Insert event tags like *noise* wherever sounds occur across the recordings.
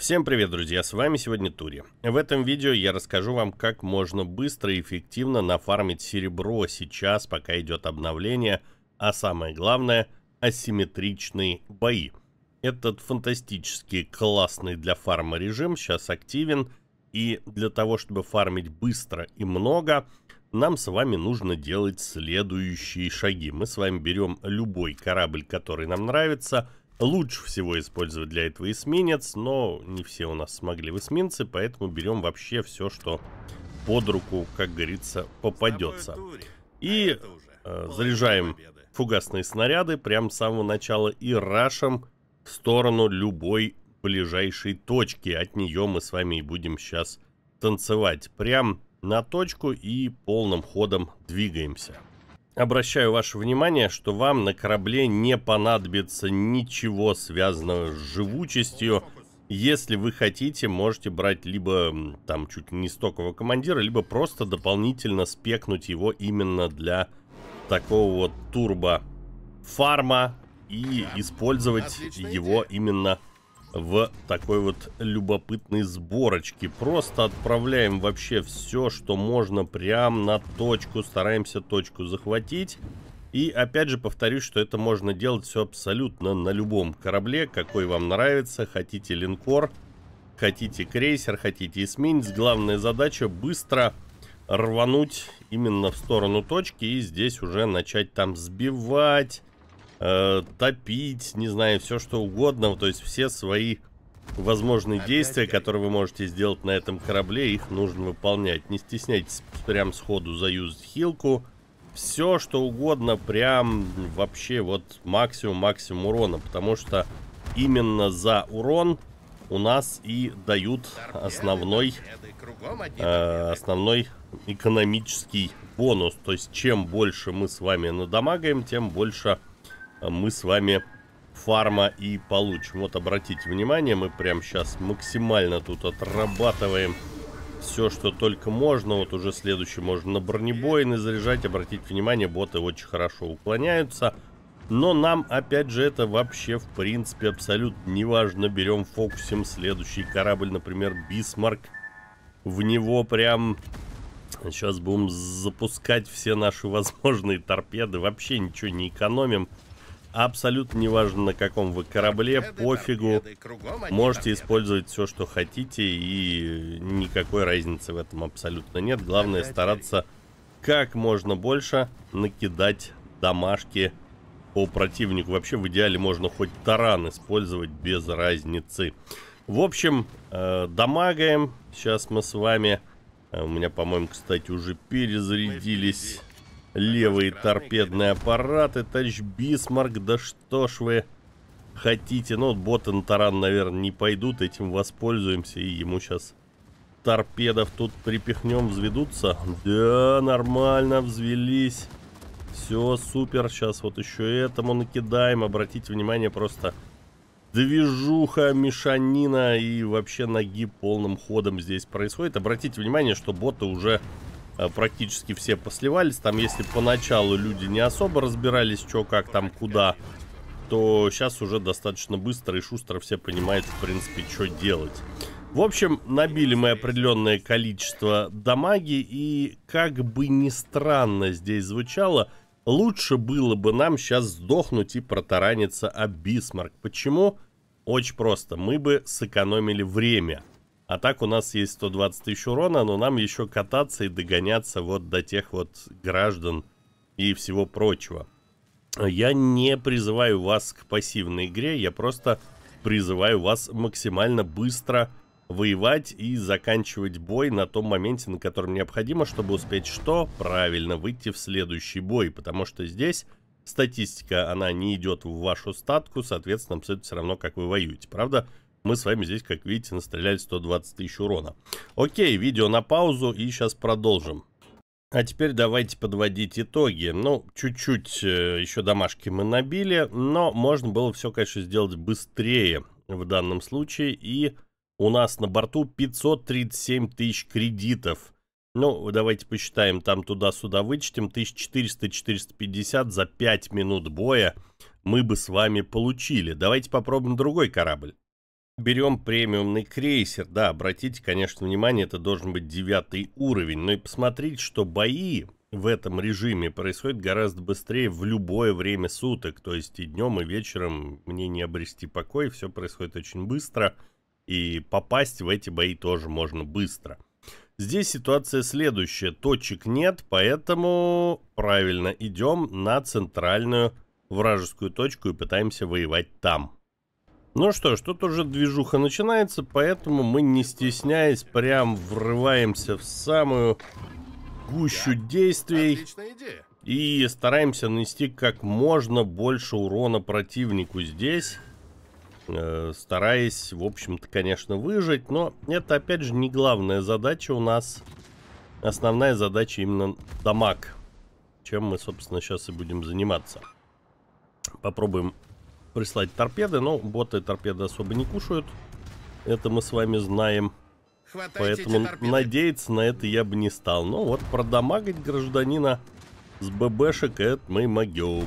Всем привет, друзья, с вами сегодня Тури. В этом видео я расскажу вам, как можно быстро и эффективно нафармить серебро сейчас, пока идет обновление, а самое главное, асимметричные бои. Этот фантастический, классный для фарма режим сейчас активен, и для того, чтобы фармить быстро и много, нам с вами нужно делать следующие шаги. Мы с вами берем любой корабль, который нам нравится – лучше всего использовать для этого эсминец, но не все у нас смогли в эсминце, поэтому берем вообще все, что под руку, как говорится, попадется. И а э, заряжаем фугасные снаряды прямо с самого начала и рашем в сторону любой ближайшей точки. От нее мы с вами и будем сейчас танцевать. Прям на точку и полным ходом двигаемся. Обращаю ваше внимание, что вам на корабле не понадобится ничего связанного с живучестью. Если вы хотите, можете брать либо там чуть не стокового командира, либо просто дополнительно спекнуть его именно для такого вот турбо фарма и использовать его именно в такой вот любопытной сборочке. Просто отправляем вообще все, что можно, прям на точку. Стараемся точку захватить. И опять же повторюсь, что это можно делать все абсолютно на любом корабле, какой вам нравится. Хотите линкор, хотите крейсер, хотите эсминец. Главная задача быстро рвануть именно в сторону точки и здесь уже начать там сбивать Э, топить, не знаю, все что угодно. То есть все свои возможные действия, которые вы можете сделать на этом корабле, их нужно выполнять. Не стесняйтесь прям сходу заюзать хилку. Все что угодно, прям вообще вот максимум-максимум урона. Потому что именно за урон у нас и дают основной, э, основной экономический бонус. То есть чем больше мы с вами надамагаем, тем больше мы с вами фарма и получим. Вот обратите внимание, мы прямо сейчас максимально тут отрабатываем все, что только можно. Вот уже следующий можно на бронебоины заряжать. Обратите внимание, боты очень хорошо уклоняются. Но нам, опять же, это вообще, в принципе, абсолютно неважно. Берем, фокусим следующий корабль, например, Бисмарк. В него прям... Сейчас будем запускать все наши возможные торпеды. Вообще ничего не экономим. Абсолютно неважно, на каком вы корабле, пофигу. Можете использовать все, что хотите, и никакой разницы в этом абсолютно нет. Главное стараться как можно больше накидать домашки по противнику. Вообще, в идеале можно хоть таран использовать без разницы. В общем, э, дамагаем. Сейчас мы с вами... Э, у меня, по-моему, кстати, уже перезарядились Левые торпедные аппараты, тач Бисмарк, да что ж вы хотите. Ну, бот и таран, наверное, не пойдут, этим воспользуемся, и ему сейчас торпедов тут припихнем, взведутся. Да, нормально, взвелись. Все, супер, сейчас вот еще этому накидаем. Обратите внимание, просто движуха, мешанина и вообще ноги полным ходом здесь происходит. Обратите внимание, что боты уже Э, практически все посливались. Там, если поначалу люди не особо разбирались, что, как, там, куда, то сейчас уже достаточно быстро и шустро все понимают, в принципе, что делать. В общем, набили мы определенное количество дамаги, и как бы ни странно здесь звучало, лучше было бы нам сейчас сдохнуть и протараниться об Бисмарк. Почему? Очень просто, мы бы сэкономили время – а так у нас есть 120 тысяч урона, но нам еще кататься и догоняться вот до тех вот граждан и всего прочего. Я не призываю вас к пассивной игре, я просто призываю вас максимально быстро воевать и заканчивать бой на том моменте, на котором необходимо, чтобы успеть что? Правильно, выйти в следующий бой, потому что здесь статистика, она не идет в вашу статку, соответственно, абсолютно все равно, как вы воюете, правда? Правда? мы с вами здесь, как видите, настреляли 120 тысяч урона. Окей, видео на паузу и сейчас продолжим. А теперь давайте подводить итоги. Ну, чуть-чуть э, еще домашки мы набили, но можно было все, конечно, сделать быстрее в данном случае. И у нас на борту 537 тысяч кредитов. Ну, давайте посчитаем, там туда-сюда вычтем. 1400-450 за 5 минут боя мы бы с вами получили. Давайте попробуем другой корабль. Берем премиумный крейсер. Да, обратите, конечно, внимание, это должен быть девятый уровень. Но и посмотрите, что бои в этом режиме происходят гораздо быстрее в любое время суток. То есть и днем, и вечером мне не обрести покой. Все происходит очень быстро. И попасть в эти бои тоже можно быстро. Здесь ситуация следующая. Точек нет, поэтому правильно идем на центральную вражескую точку и пытаемся воевать там. Ну что ж, тут уже движуха начинается, поэтому мы, не стесняясь, прям врываемся в самую гущу действий. Отличная идея. И стараемся нанести как можно больше урона противнику здесь. Э, стараясь, в общем-то, конечно, выжить. Но это, опять же, не главная задача у нас. Основная задача именно дамаг. Чем мы, собственно, сейчас и будем заниматься. Попробуем прислать торпеды, но боты торпеды особо не кушают. Это мы с вами знаем. Хватайте Поэтому надеяться на это я бы не стал. Но ну вот продамагать гражданина с ББшек это мы могем.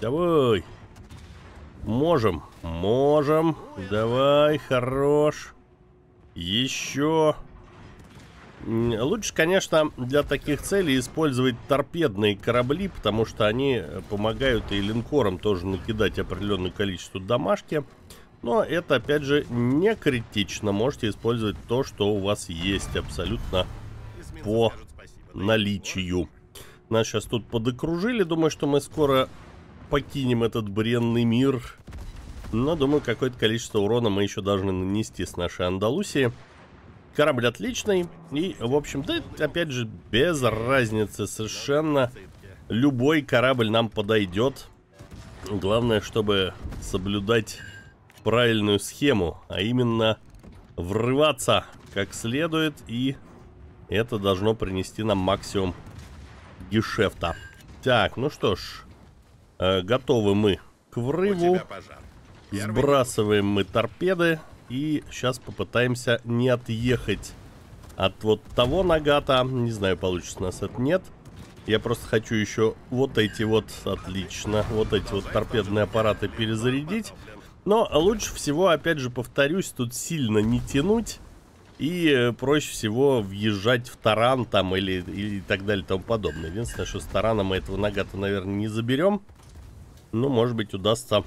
Давай. Можем. Можем. Давай, хорош. Еще. Лучше, конечно, для таких целей использовать торпедные корабли, потому что они э, помогают и линкорам тоже накидать определенное количество домашки. Но это, опять же, не критично. Можете использовать то, что у вас есть абсолютно по наличию. Нас сейчас тут подокружили. Думаю, что мы скоро покинем этот бренный мир. Но, думаю, какое-то количество урона мы еще должны нанести с нашей Андалусии. Андалусии. Корабль отличный. И, в общем, да, опять же, без разницы совершенно. Любой корабль нам подойдет. Главное, чтобы соблюдать правильную схему. А именно, врываться как следует. И это должно принести нам максимум гешефта. Так, ну что ж. Э, готовы мы к врыву. Сбрасываем мы торпеды. И сейчас попытаемся не отъехать от вот того нагата. Не знаю, получится у нас это нет. Я просто хочу еще вот эти вот, отлично, вот эти вот торпедные аппараты перезарядить. Но лучше всего, опять же повторюсь, тут сильно не тянуть. И э, проще всего въезжать в таран там или, или так далее и тому подобное. Единственное, что с тарана мы этого нагата, наверное, не заберем. но ну, может быть, удастся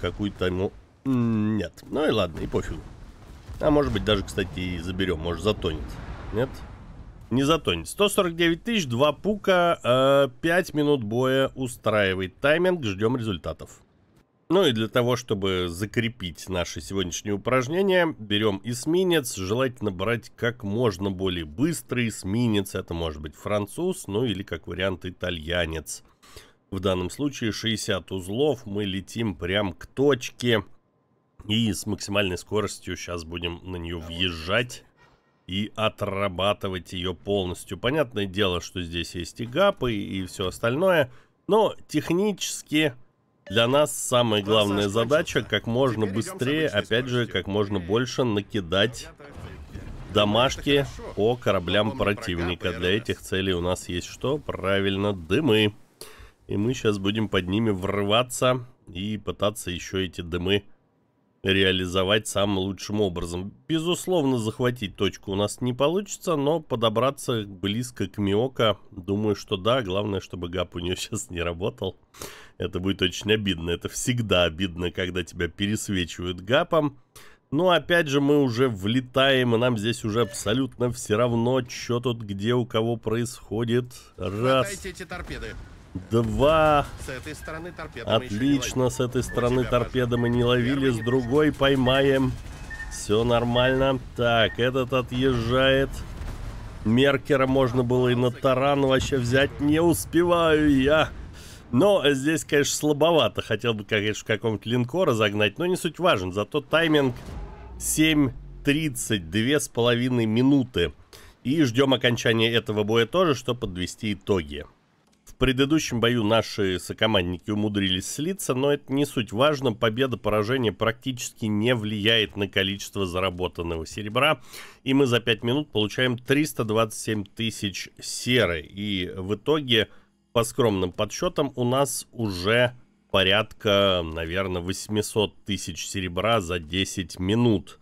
какую-то ему нет. Ну и ладно, и пофигу. А может быть даже, кстати, и заберем. Может затонет. Нет? Не затонет. 149 тысяч, 2 пука, 5 э, минут боя устраивает тайминг. Ждем результатов. Ну и для того, чтобы закрепить наше сегодняшнее упражнение, берем эсминец. Желательно брать как можно более быстрый эсминец. Это может быть француз, ну или как вариант итальянец. В данном случае 60 узлов. Мы летим прям к точке. И с максимальной скоростью сейчас будем на нее въезжать и отрабатывать ее полностью. Понятное дело, что здесь есть и гапы, и все остальное. Но технически для нас самая главная задача, как можно быстрее, опять же, как можно больше накидать домашки по кораблям противника. Для этих целей у нас есть что? Правильно, дымы. И мы сейчас будем под ними врываться и пытаться еще эти дымы реализовать самым лучшим образом. Безусловно, захватить точку у нас не получится, но подобраться близко к Миока, думаю, что да. Главное, чтобы гап у нее *laughs* сейчас не работал. Это будет очень обидно. Это всегда обидно, когда тебя пересвечивают гапом. Но ну, опять же, мы уже влетаем, и нам здесь уже абсолютно все равно, что тут где у кого происходит. Раз. Хватайте эти торпеды. Два. С этой стороны Отлично, с этой стороны торпеды мы не ловили, с другой поймаем. Все нормально. Так, этот отъезжает. Меркера можно было и на таран вообще взять. Не успеваю я. Но здесь, конечно, слабовато. Хотел бы, конечно, какого-нибудь линкора загнать, но не суть важен. Зато тайминг 7.30, половиной минуты. И ждем окончания этого боя тоже, чтобы подвести итоги предыдущем бою наши сокомандники умудрились слиться, но это не суть важно. Победа-поражение практически не влияет на количество заработанного серебра. И мы за 5 минут получаем 327 тысяч серы. И в итоге, по скромным подсчетам, у нас уже порядка, наверное, 800 тысяч серебра за 10 минут.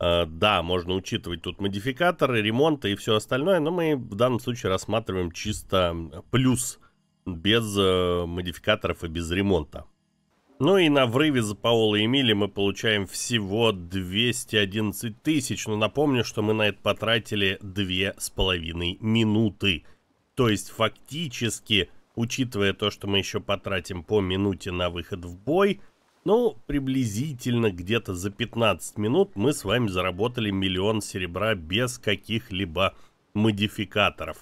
Э, да, можно учитывать тут модификаторы, ремонты и все остальное, но мы в данном случае рассматриваем чисто плюс без э, модификаторов и без ремонта. Ну и на врыве за Паула и Эмили мы получаем всего 211 тысяч, но ну, напомню, что мы на это потратили 2,5 минуты. То есть фактически, учитывая то, что мы еще потратим по минуте на выход в бой, ну, приблизительно где-то за 15 минут мы с вами заработали миллион серебра без каких-либо модификаторов.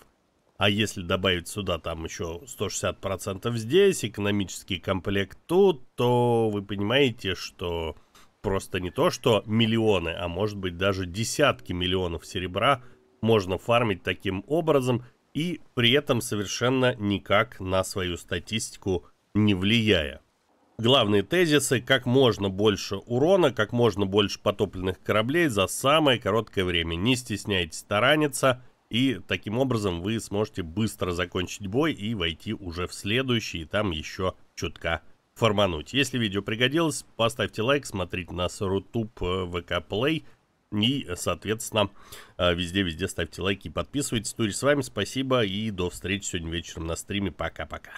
А если добавить сюда там еще 160% здесь, экономический комплект тут, то вы понимаете, что просто не то, что миллионы, а может быть даже десятки миллионов серебра можно фармить таким образом и при этом совершенно никак на свою статистику не влияя. Главные тезисы – как можно больше урона, как можно больше потопленных кораблей за самое короткое время. Не стесняйтесь тараниться – и таким образом вы сможете быстро закончить бой и войти уже в следующий, и там еще чутка формануть. Если видео пригодилось, поставьте лайк, смотрите нас Рутуб, э, ВК Плей. И, соответственно, э, везде-везде ставьте лайки и подписывайтесь. Тури с вами, спасибо и до встречи сегодня вечером на стриме. Пока-пока.